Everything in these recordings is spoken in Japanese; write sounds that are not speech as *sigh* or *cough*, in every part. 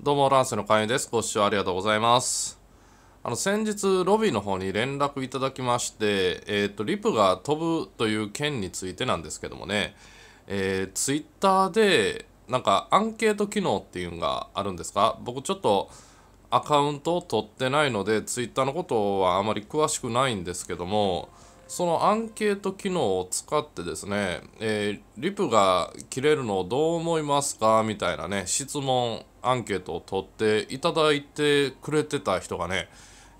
どうも、ランスの会員です。ご視聴ありがとうございます。あの、先日、ロビーの方に連絡いただきまして、えっ、ー、と、リプが飛ぶという件についてなんですけどもね、えー、ツイッターで、なんか、アンケート機能っていうのがあるんですか僕、ちょっと、アカウントを取ってないので、ツイッターのことはあまり詳しくないんですけども、そのアンケート機能を使ってですね、えー、リプが切れるのをどう思いますかみたいなね、質問、アンケートを取っていただいてくれてた人がね、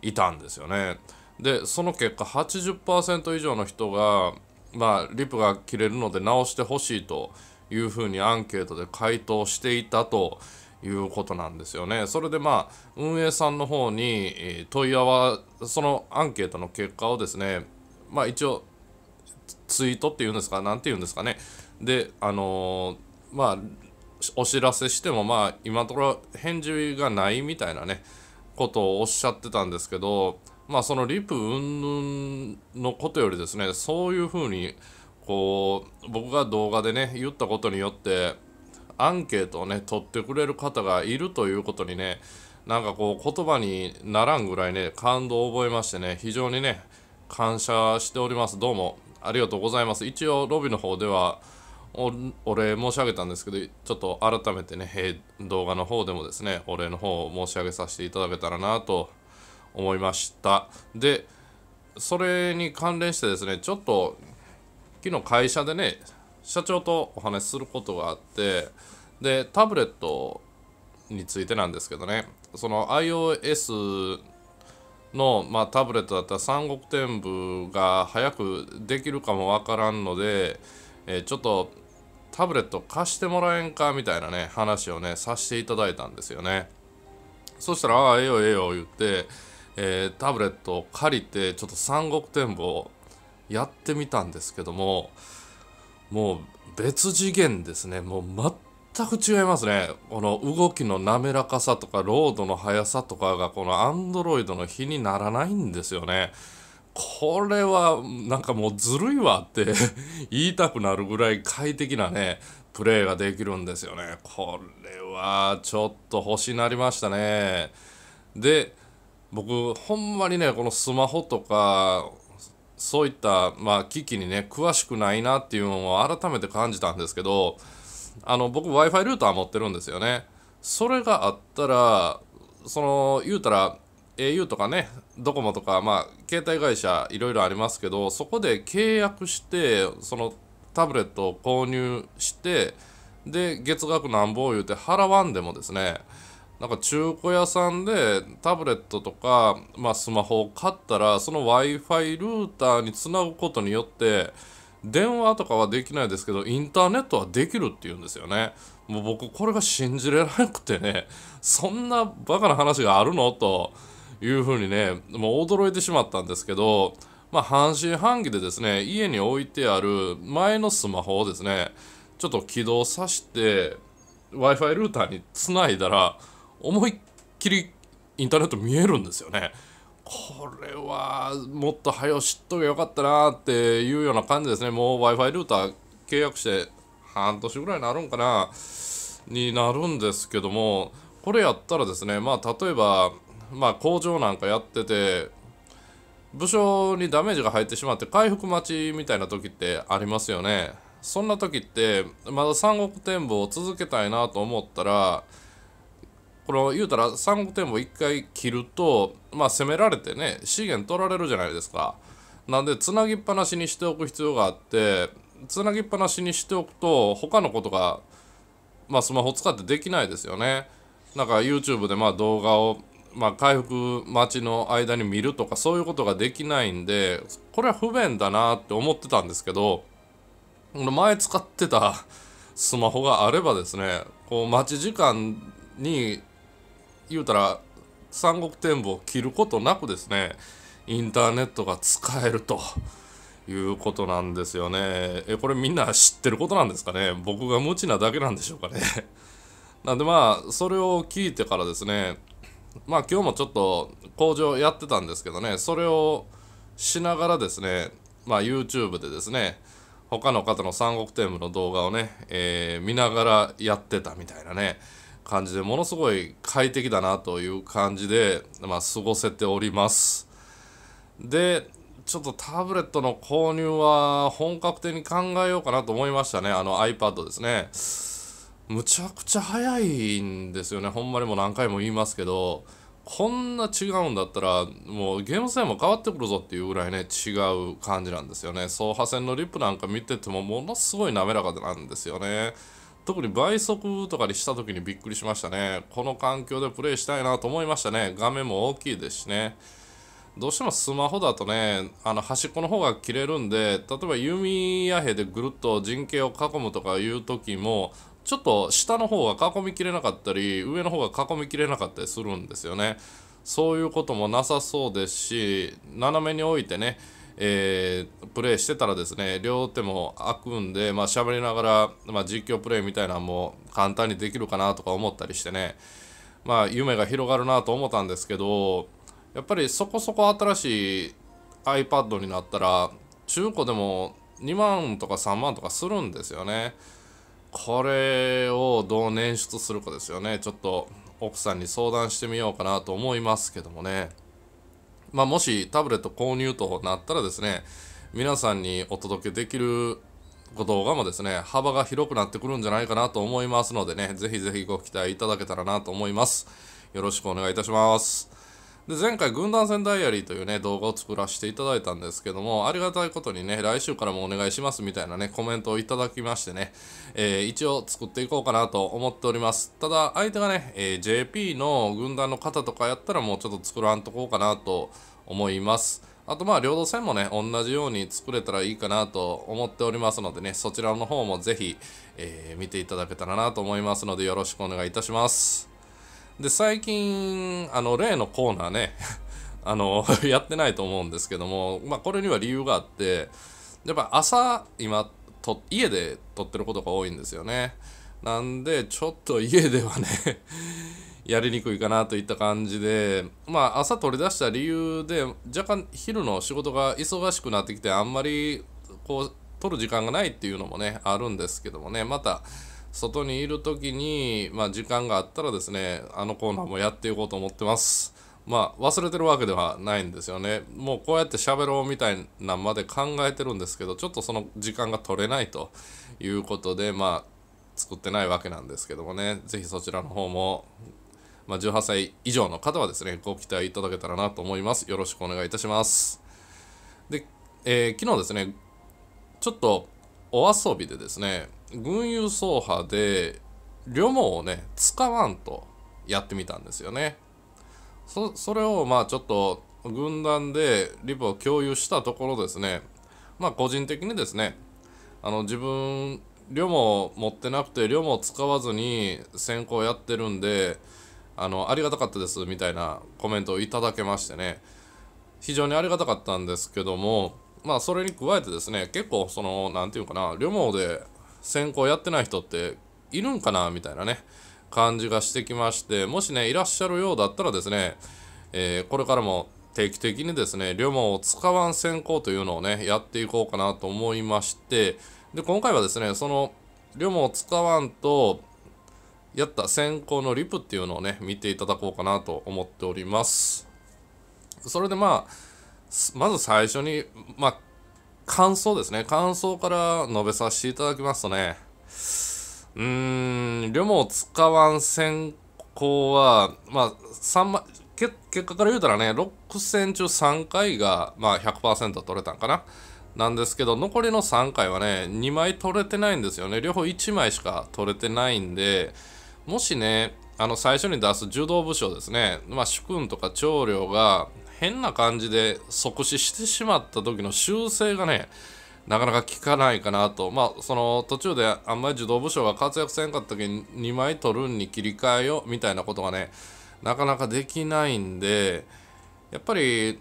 いたんですよね。で、その結果80%以上の人が、まあ、リプが切れるので直してほしいというふうにアンケートで回答していたと。いうことなんですよね。それでまあ運営さんの方に問い合わそのアンケートの結果をですねまあ一応ツイートっていうんですか何て言うんですかねであのー、まあお知らせしてもまあ今のところ返事がないみたいなねことをおっしゃってたんですけどまあそのリプ云々のことよりですねそういうふうにこう僕が動画でね言ったことによってアンケートをね取ってくれる方がいるということにねなんかこう言葉にならんぐらいね感動を覚えましてね非常にね感謝しております。どうもありがとうございます。一応、ロビーの方では、お礼申し上げたんですけど、ちょっと改めてね、動画の方でもですね、お礼の方を申し上げさせていただけたらなと思いました。で、それに関連してですね、ちょっと、昨日会社でね、社長とお話しすることがあって、で、タブレットについてなんですけどね、その iOS の、まあ、タブレットだったら三国展部が早くできるかもわからんので、えー、ちょっとタブレット貸してもらえんかみたいなね話をねさせていただいたんですよねそしたら「ああええよええよ」言って、えー、タブレットを借りてちょっと三国展部をやってみたんですけどももう別次元ですねもう全く違いますねこの動きの滑らかさとかロードの速さとかがこのアンドロイドの比にならないんですよねこれはなんかもうずるいわって *laughs* 言いたくなるぐらい快適なねプレイができるんですよねこれはちょっと星なりましたねで僕ほんまにねこのスマホとかそういった、まあ、機器にね詳しくないなっていうのを改めて感じたんですけどあの僕 w i f i ルーター持ってるんですよねそれがあったらその言うたら au とかねドコモとかまあ携帯会社いろいろありますけどそこで契約してそのタブレットを購入してで月額なんぼ言うて払わんでもですねなんか中古屋さんでタブレットとか、まあ、スマホを買ったらその w i f i ルーターにつなぐことによって電話とかはできないですけどインターネットはできるっていうんですよねもう僕これが信じれなくてねそんなバカな話があるのというふうにねもう驚いてしまったんですけどまあ半信半疑でですね家に置いてある前のスマホをですねちょっと起動させて w i f i ルーターにつないだら思いっきりインターネット見えるんですよね。これはもっと早押知っとけばよかったなっていうような感じですね。もう Wi-Fi ルーター契約して半年ぐらいになるんかなになるんですけども、これやったらですね、まあ例えば、まあ工場なんかやってて、武将にダメージが入ってしまって回復待ちみたいな時ってありますよね。そんな時って、まだ三国展望を続けたいなと思ったら、この言うたら三国展も1回切ると、まあ、攻められてね資源取られるじゃないですか。なんでつなぎっぱなしにしておく必要があってつなぎっぱなしにしておくと他のことが、まあ、スマホ使ってできないですよね。なんか YouTube でまあ動画を、まあ、回復待ちの間に見るとかそういうことができないんでこれは不便だなって思ってたんですけど前使ってた *laughs* スマホがあればですねこう待ち時間に言うたら三国展望を切ることなくですねインターネットが使えるということなんですよねえこれみんな知ってることなんですかね僕が無知なだけなんでしょうかね *laughs* なんでまあそれを聞いてからですねまあ今日もちょっと工場やってたんですけどねそれをしながらですねまあ YouTube でですね他の方の三国テーの動画をね、えー、見ながらやってたみたいなね感じでものすごい快適だなという感じで、まあ、過ごせておりますでちょっとタブレットの購入は本格的に考えようかなと思いましたねあの iPad ですねむちゃくちゃ早いんですよねほんまにもう何回も言いますけどこんな違うんだったらもうゲーム性も変わってくるぞっていうぐらいね違う感じなんですよね走破戦のリップなんか見ててもものすごい滑らかなんですよね特に倍速とかにした時にびっくりしましたね。この環境でプレイしたいなと思いましたね。画面も大きいですしね。どうしてもスマホだとね、あの端っこの方が切れるんで、例えば弓矢兵でぐるっと陣形を囲むとかいう時も、ちょっと下の方が囲みきれなかったり、上の方が囲みきれなかったりするんですよね。そういうこともなさそうですし、斜めに置いてね、えー、プレイしてたらですね両手も開くんでまあ喋りながら、まあ、実況プレイみたいなのも簡単にできるかなとか思ったりしてねまあ夢が広がるなと思ったんですけどやっぱりそこそこ新しい iPad になったら中古でも2万とか3万とかするんですよね。これをどう捻出するかですよね。ちょっと奥さんに相談してみようかなと思いますけどもね。まあ、もしタブレット購入となったらですね皆さんにお届けできる動画もですね幅が広くなってくるんじゃないかなと思いますのでねぜひぜひご期待いただけたらなと思いますよろしくお願いいたしますで前回軍団戦ダイアリーというね動画を作らせていただいたんですけどもありがたいことにね来週からもお願いしますみたいなねコメントをいただきましてね、えー、一応作っていこうかなと思っておりますただ相手がね、えー、JP の軍団の方とかやったらもうちょっと作らんとこうかなと思いますあとまあ領土戦もね同じように作れたらいいかなと思っておりますのでねそちらの方もぜひ、えー、見ていただけたらなと思いますのでよろしくお願いいたしますで最近あの例のコーナーね *laughs* あの *laughs* やってないと思うんですけども、まあ、これには理由があってやっぱ朝今と家で撮ってることが多いんですよねなんでちょっと家ではね *laughs* やりにくいかなといった感じでまあ朝取り出した理由で若干昼の仕事が忙しくなってきてあんまりこう撮る時間がないっていうのもねあるんですけどもねまた外にいる時に、まあ、時間があったらですねあのコーナーもやっていこうと思ってます。まあ、忘れてるわけではないんですよね。もうこうやって喋ろうみたいなまで考えてるんですけど、ちょっとその時間が取れないということで、まあ、作ってないわけなんですけどもね、是非そちらの方も、まあ、18歳以上の方はですね、ご期待いただけたらなと思います。よろしくお願いいたします。で、えー、昨日ですね、ちょっとお遊びでですね、群雄走破で旅網をね使わんとやってみたんですよねそそれをまあちょっと軍団でリプを共有したところですねまあ個人的にですねあの自分旅も持ってなくて旅も使わずに選考やってるんであのありがたかったですみたいなコメントをいただけましてね非常にありがたかったんですけどもまあそれに加えてですね結構その何て言うかな旅網で選考やってない人っているんかなみたいなね感じがしてきましてもしねいらっしゃるようだったらですね、えー、これからも定期的にですね旅毛を使わん選考というのをねやっていこうかなと思いましてで今回はですねその旅毛を使わんとやった選考のリプっていうのをね見ていただこうかなと思っておりますそれでまあまず最初に、まあ、感想ですね。感想から述べさせていただきますとね、うーん、旅を使わん先行は、まあ、3枚、結果から言うたらね、6戦中3回が、まあ、100%取れたんかな。なんですけど、残りの3回はね、2枚取れてないんですよね。両方1枚しか取れてないんで、もしね、あの最初に出す柔道武将ですね、まあ、主君とか長領が変な感じで即死してしまった時の修正がねなかなか効かないかなと、まあ、その途中であんまり児童武将が活躍せんかった時に2枚取るんに切り替えようみたいなことがねなかなかできないんでやっぱり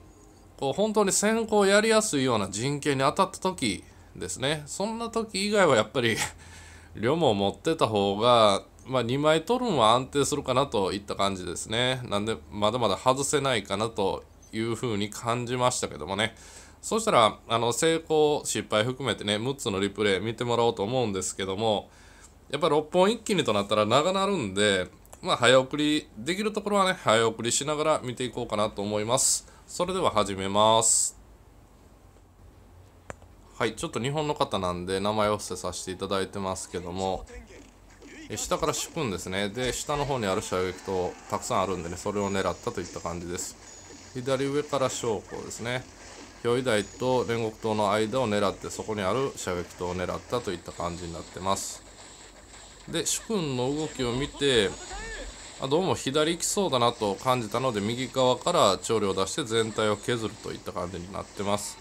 こう本当に先行やりやすいような陣形に当たった時ですねそんな時以外はやっぱり量 *laughs* も持ってた方が、まあ、2枚取るのは安定するかなといった感じですねなんでまだまだ外せないかなというふうに感じましたけどもね。そしたら、あの、成功、失敗含めてね、6つのリプレイ見てもらおうと思うんですけども、やっぱ6本一気にとなったら長なるんで、まあ、早送り、できるところはね、早送りしながら見ていこうかなと思います。それでは始めます。はい、ちょっと日本の方なんで、名前を伏せさせていただいてますけども、下から敷くんですね。で、下の方にある射撃とたくさんあるんでね、それを狙ったといった感じです。左上から将校ですね表依台と煉獄塔の間を狙ってそこにある射撃塔を狙ったといった感じになってますで主君の動きを見てあどうも左行きそうだなと感じたので右側から調理を出して全体を削るといった感じになってます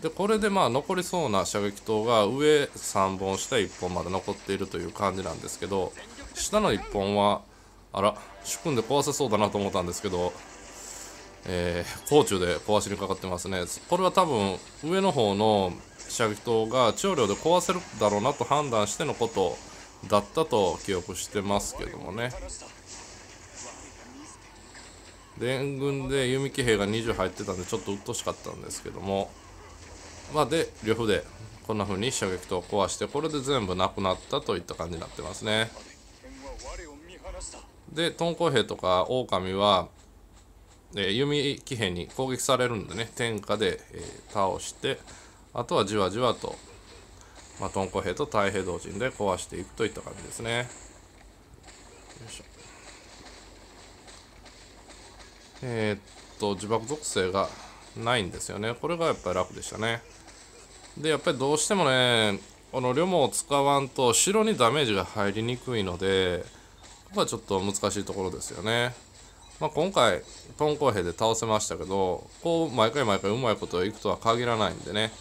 でこれでまあ残りそうな射撃塔が上3本下1本まで残っているという感じなんですけど下の1本はあら主君で壊せそうだなと思ったんですけどえー、高中で壊しにかかってますね。これは多分、上の方の射撃塔が長療量で壊せるだろうなと判断してのことだったと記憶してますけどもね。連軍で弓騎兵が20入ってたんでちょっと鬱陶しかったんですけどもまあで両方でこんな風に射撃塔を壊してこれで全部なくなったといった感じになってますねで豚行兵とか狼はえー、弓騎兵に攻撃されるんでね天下で、えー、倒してあとはじわじわと、まあ、トンコ兵と太平同陣で壊していくといった感じですねよいしょえー、っと自爆属性がないんですよねこれがやっぱり楽でしたねでやっぱりどうしてもねこの両毛を使わんと城にダメージが入りにくいのでここはちょっと難しいところですよねまあ、今回ポンコ平で倒せましたけどこう毎回毎回うまいこといくとは限らないんでね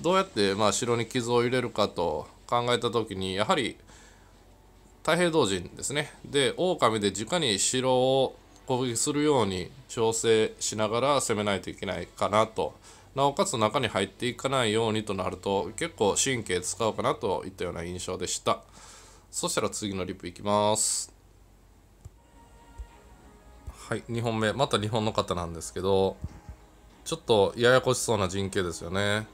どうやってまあ城に傷を入れるかと考えた時にやはり太平同人ですねで狼で直に城を攻撃するように調整しながら攻めないといけないかなとなおかつ中に入っていかないようにとなると結構神経使うかなといったような印象でしたそしたら次のリップいきますはい2本目また日本の方なんですけどちょっとややこしそうな陣形ですよね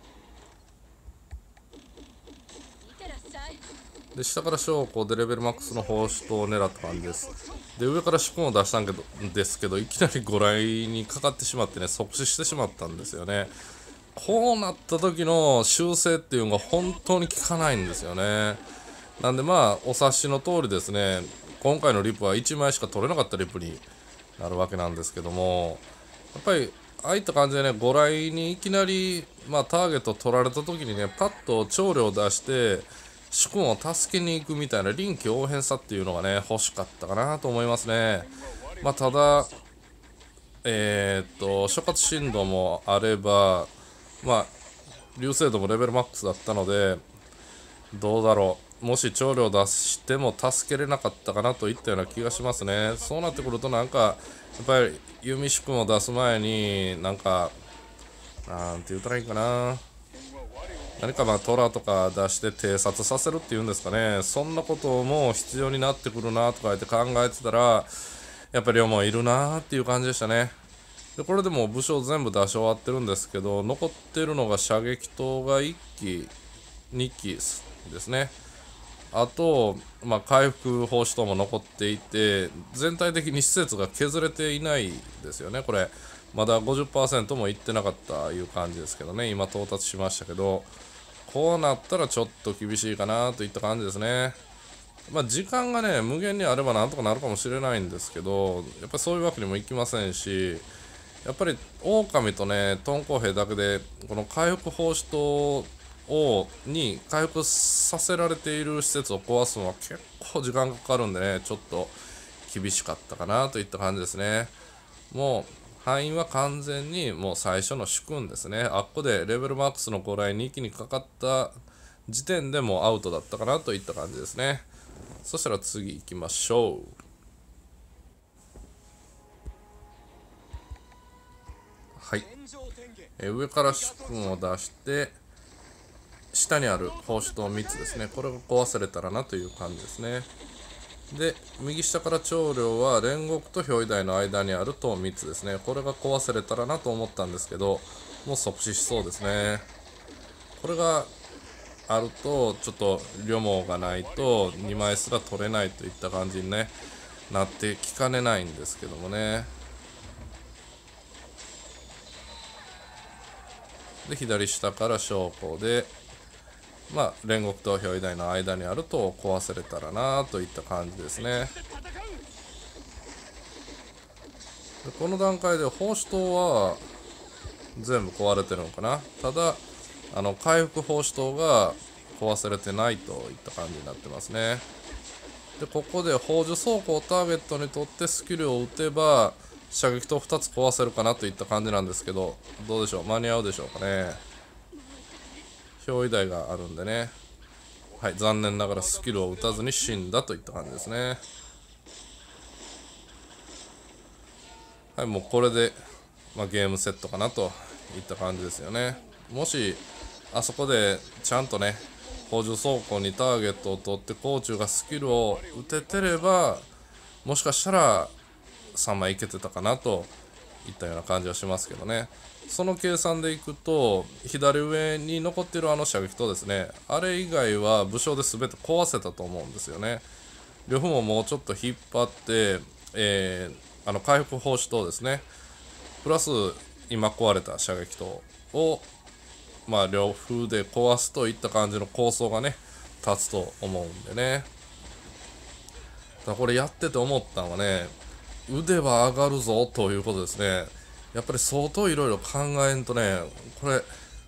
で下から将校でレベルマックスの放出を狙った感じですで上から主君を出したんけどですけどいきなりご来にかかってしまってね即死してしまったんですよねこうなった時の修正っていうのが本当に効かないんですよねなんでまあお察しの通りですね今回のリップは1枚しか取れなかったリップになるわけなんですけどもやっぱりああいった感じでねご来にいきなり、まあ、ターゲット取られた時にねパッと調を出して主君を助けに行くみたいな臨機応変さっていうのがね欲しかったかなと思いますね。まあ、ただえー、っと諸葛振動もあればまあ流星度もレベルマックスだったのでどうだろうもし長領出しても助けれなかったかなといったような気がしますね。そうなってくるとなんかやっぱり弓宿も出す前になんかなんて言ったらいいかな何かまあ虎とか出して偵察させるっていうんですかねそんなことも必要になってくるなとか言って考えてたらやっぱり両もいるなっていう感じでしたね。でこれでも武将全部出し終わってるんですけど残ってるのが射撃塔が1機2機ですね。あと、まあ、回復報酬等も残っていて、全体的に施設が削れていないですよね、これ。まだ50%もいってなかったいう感じですけどね、今到達しましたけど、こうなったらちょっと厳しいかなといった感じですね。まあ、時間がね、無限にあればなんとかなるかもしれないんですけど、やっぱりそういうわけにもいきませんし、やっぱり狼とね、トンコ兵だけで、この回復報酬等をに回復させられている施設を壊すのは結構時間かかるんでねちょっと厳しかったかなといった感じですねもう敗因は完全にもう最初の主君ですねあっこでレベルマックスの高来2期にかかった時点でもうアウトだったかなといった感じですねそしたら次行きましょうはい、え上から主君を出して下にある格子灯3つですねこれが壊されたらなという感じですねで右下から長領は煉獄と表意台の間にある塔3つですねこれが壊されたらなと思ったんですけどもう即死しそうですねこれがあるとちょっと旅網がないと2枚すら取れないといった感じに、ね、なってきかねないんですけどもねで左下から将校でまあ、煉獄と表以台の間にあると壊せれたらなといった感じですねでこの段階で放仕塔は全部壊れてるのかなただあの回復奉仕塔が壊されてないといった感じになってますねでここで宝珠倉庫をターゲットにとってスキルを打てば射撃と2つ壊せるかなといった感じなんですけどどうでしょう間に合うでしょうかね憑依台があるんでね、はい、残念ながらスキルを打たずに死んだといった感じですね。はい、もうこれで、まあ、ゲームセットかなといった感じですよね。もし、あそこでちゃんとね、補助走行にターゲットを取って、コーチュがスキルを打ててれば、もしかしたら3枚いけてたかなといったような感じはしますけどねその計算でいくと左上に残ってるあの射撃とですねあれ以外は武将で全て壊せたと思うんですよね両方ももうちょっと引っ張って、えー、あの回復報酬とですねプラス今壊れた射撃とをまあ両布で壊すといった感じの構想がね立つと思うんでねだこれやってて思ったのはね腕は上がるぞということですね。やっぱり相当いろいろ考えんとね、これ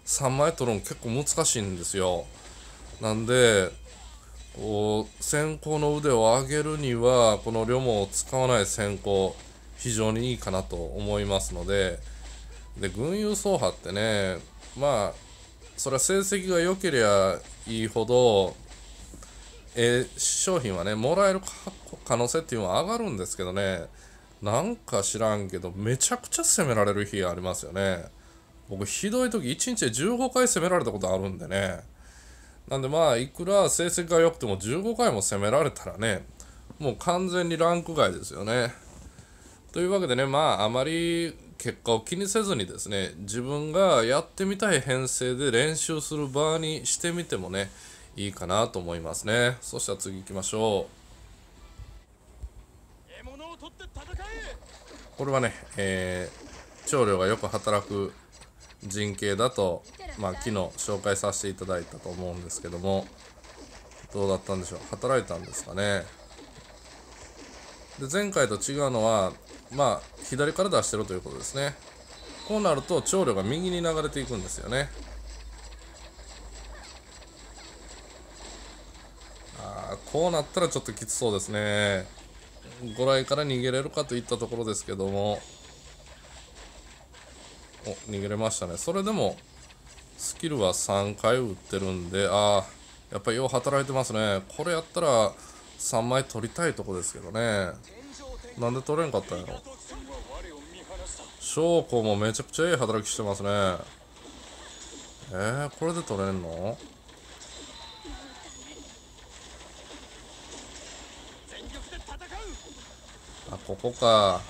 3枚取るの結構難しいんですよ。なんで、こう先行の腕を上げるには、この両毛を使わない先行、非常にいいかなと思いますので、で、群雄走破ってね、まあ、それは成績が良ければいいほど、えー、商品はね、もらえる可能性っていうのは上がるんですけどね、なんか知らんけど、めちゃくちゃ攻められる日ありますよね。僕、ひどい時、1日で15回攻められたことあるんでね。なんでまあ、いくら成績が良くても15回も攻められたらね、もう完全にランク外ですよね。というわけでね、まあ、あまり結果を気にせずにですね、自分がやってみたい編成で練習する場にしてみてもね、いいかなと思いますね。そしたら次行きましょう。これはね、えー、長領がよく働く陣形だと、まあ、昨日紹介させていただいたと思うんですけどもどうだったんでしょう働いたんですかねで前回と違うのはまあ左から出してるということですねこうなると長領が右に流れていくんですよねああこうなったらちょっときつそうですねご来から逃げれるかといったところですけどもお逃げれましたねそれでもスキルは3回打ってるんでああやっぱりよう働いてますねこれやったら3枚取りたいとこですけどねなんで取れんかったんやろ翔子もめちゃくちゃいい働きしてますねえー、これで取れんのここか。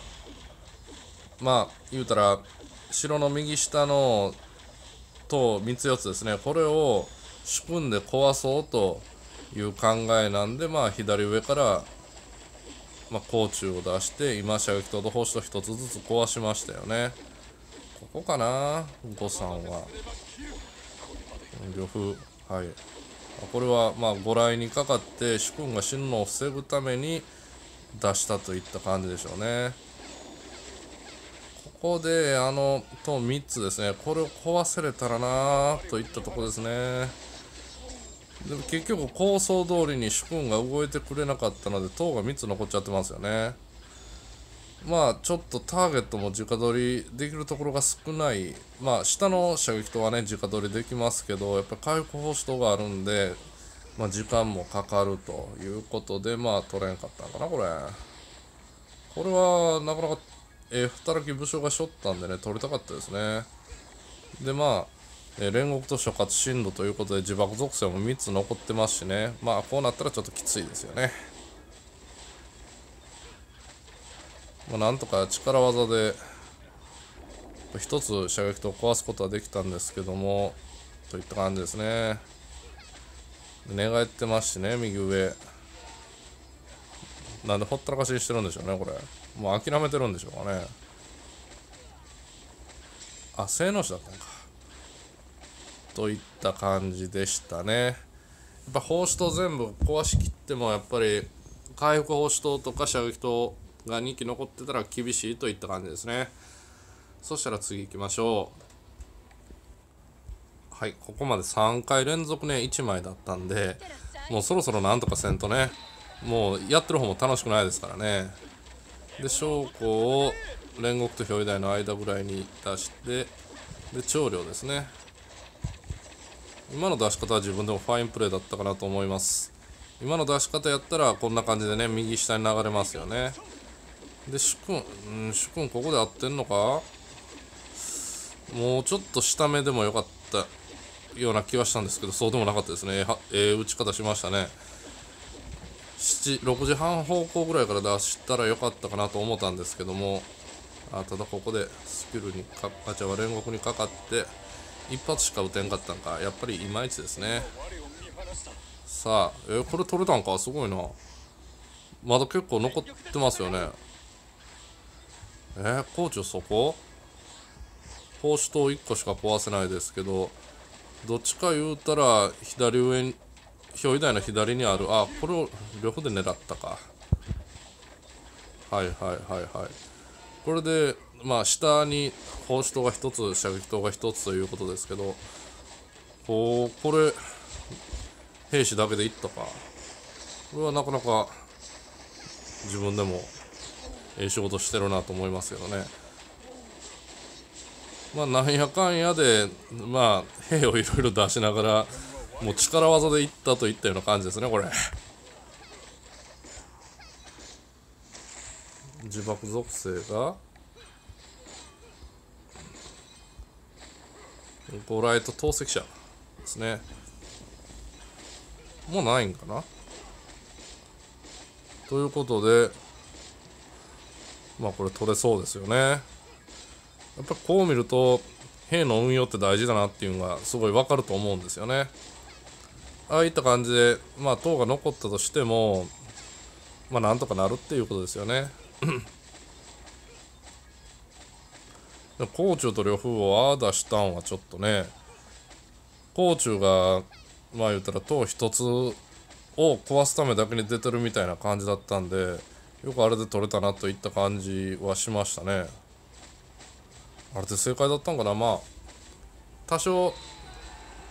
まあ、言うたら、城の右下の塔三つ四つですね。これを主君で壊そうという考えなんで、まあ、左上から、まあ、甲虫を出して、今射撃と星と一つずつ壊しましたよね。ここかな、五さんは。呂布はい。これは、まあ、ご来にかかって、主君が死ぬのを防ぐために、出したといった感じでしょうね。ここで、あの、と3つですね。これを壊せれたらなといったとこですね。でも結局構想通りに主君が動いてくれなかったので塔が3つ残っちゃってますよね。まあちょっとターゲットも直取りできるところが少ない。まあ下の射撃塔はね、直取りできますけど、やっぱ回復保守塔があるんで、まあ、時間もかかるということで、まあ、取れんかったんかな、これ。これは、なかなか、えー、働き武将がしょったんでね、取りたかったですね。で、まあ、えー、煉獄と所轄進度ということで、自爆属性も3つ残ってますしね。まあ、こうなったらちょっときついですよね。まあ、なんとか力技で、1つ射撃と壊すことはできたんですけども、といった感じですね。寝返ってますしね、右上。なんでほったらかしにしてるんでしょうね、これ。もう諦めてるんでしょうかね。あ、性能士だったのか。といった感じでしたね。やっぱ放射灯全部壊しきっても、やっぱり回復放射灯とか射撃灯が2機残ってたら厳しいといった感じですね。そしたら次行きましょう。はいここまで3回連続ね1枚だったんでもうそろそろなんとかせんとねもうやってる方も楽しくないですからねで将校を煉獄と表台の間ぐらいに出してで長領ですね今の出し方は自分でもファインプレーだったかなと思います今の出し方やったらこんな感じでね右下に流れますよねで主君、ん、主君ここで合ってんのかもうちょっと下目でもよかったような気はしたんですけど、そうでもなかったですね。はえー、打ち方しましたね。7 6時半方向ぐらいから出したらよかったかなと思ったんですけども、あただここでスキルにかかちゃは煉獄にかかって、一発しか打てんかったんか、やっぱりいまいちですね。さあ、えー、これ取れたんか、すごいな。まだ結構残ってますよね。えー、コーチそこ報酬塔1個しか壊せないですけど、どっちか言うたら左上に表外の左にあるあこれを両方で狙ったかはいはいはいはいこれでまあ下に砲手塔が1つ射撃塔が1つということですけどこうこれ兵士だけでいったかこれはなかなか自分でもええ仕事してるなと思いますけどねまあ、なんやかんやで、まあ、兵をいろいろ出しながら、もう力技でいったといったような感じですね、これ。自爆属性が、ゴライト投石者ですね。もうないんかなということで、まあこれ取れそうですよね。やっぱこう見ると兵の運用って大事だなっていうのがすごい分かると思うんですよね。ああいった感じで、まあ、党が残ったとしても、まあ、なんとかなるっていうことですよね。甲冑と呂布をああ出したんはちょっとね、甲冑が、まあ言ったら党一つを壊すためだけに出てるみたいな感じだったんで、よくあれで取れたなといった感じはしましたね。あれって正解だったんかなまあ多少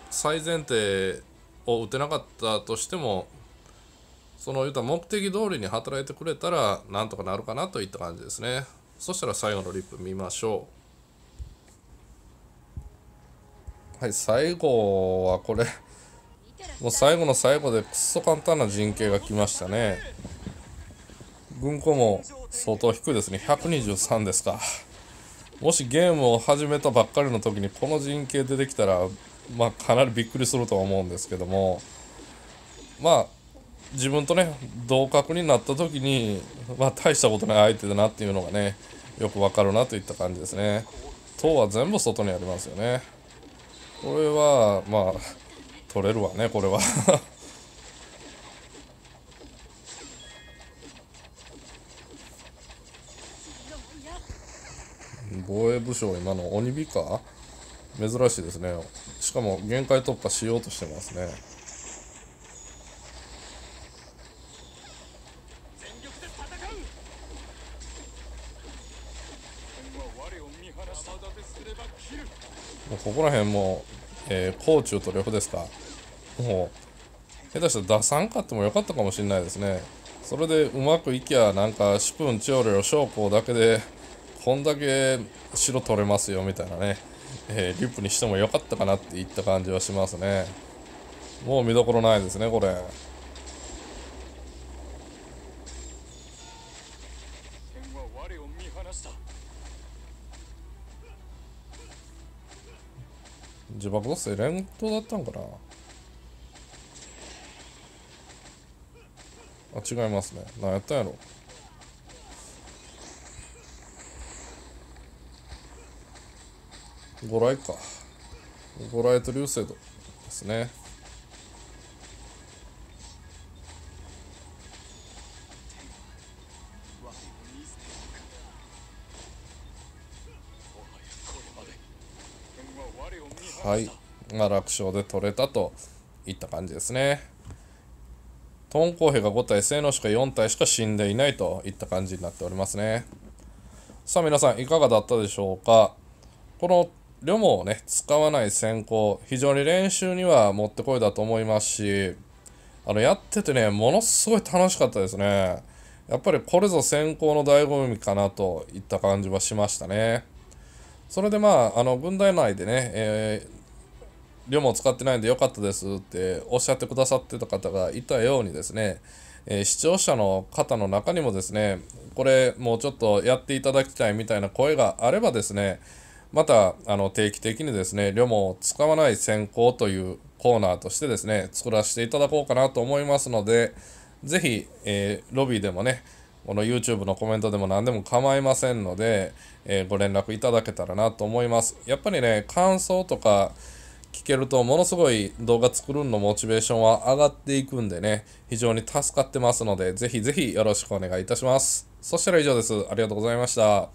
最前提を打てなかったとしてもその言うた目的通りに働いてくれたらなんとかなるかなといった感じですねそしたら最後のリップ見ましょうはい最後はこれ *laughs* もう最後の最後でくっそ簡単な陣形が来ましたね軍港も相当低いですね123ですかもしゲームを始めたばっかりの時にこの陣形出てきたら、まあ、かなりびっくりするとは思うんですけどもまあ自分とね同格になった時に、まあ、大したことない相手だなっていうのがねよくわかるなといった感じですね塔は全部外にありますよねこれはまあ取れるわねこれは防衛武将今の鬼火か珍しいですねしかも限界突破しようとしてますねもうここら辺も、えー、高中と呂布ですかもう下手したら出さんかってもよかったかもしれないですねそれでうまくいきゃなんか主君千代よ将校だけでこんだけ白取れますよみたいなね、えー、リップにしても良かったかなっていった感じはしますねもう見どころないですねこれ呪縛だセレントだったんかなあ違いますね何やったんやろご来か。ご来と流星度ですね。はい。まあ、楽勝で取れたといった感じですね。トンコウヘが5体、性能しか4体しか死んでいないといった感じになっておりますね。さあ皆さんいかがだったでしょうかこの旅をね使わない選考非常に練習にはもってこいだと思いますしあのやっててねものすごい楽しかったですねやっぱりこれぞ選考の醍醐味かなといった感じはしましたねそれでまああの軍隊内でね、えー、旅も使ってないんでよかったですっておっしゃってくださってた方がいたようにですね、えー、視聴者の方の中にもですねこれもうちょっとやっていただきたいみたいな声があればですねまたあの定期的にですね、旅も使わない選考というコーナーとしてですね、作らせていただこうかなと思いますので、ぜひ、えー、ロビーでもね、この YouTube のコメントでも何でも構いませんので、えー、ご連絡いただけたらなと思います。やっぱりね、感想とか聞けると、ものすごい動画作るのモチベーションは上がっていくんでね、非常に助かってますので、ぜひぜひよろしくお願いいたします。そしたら以上です。ありがとうございました。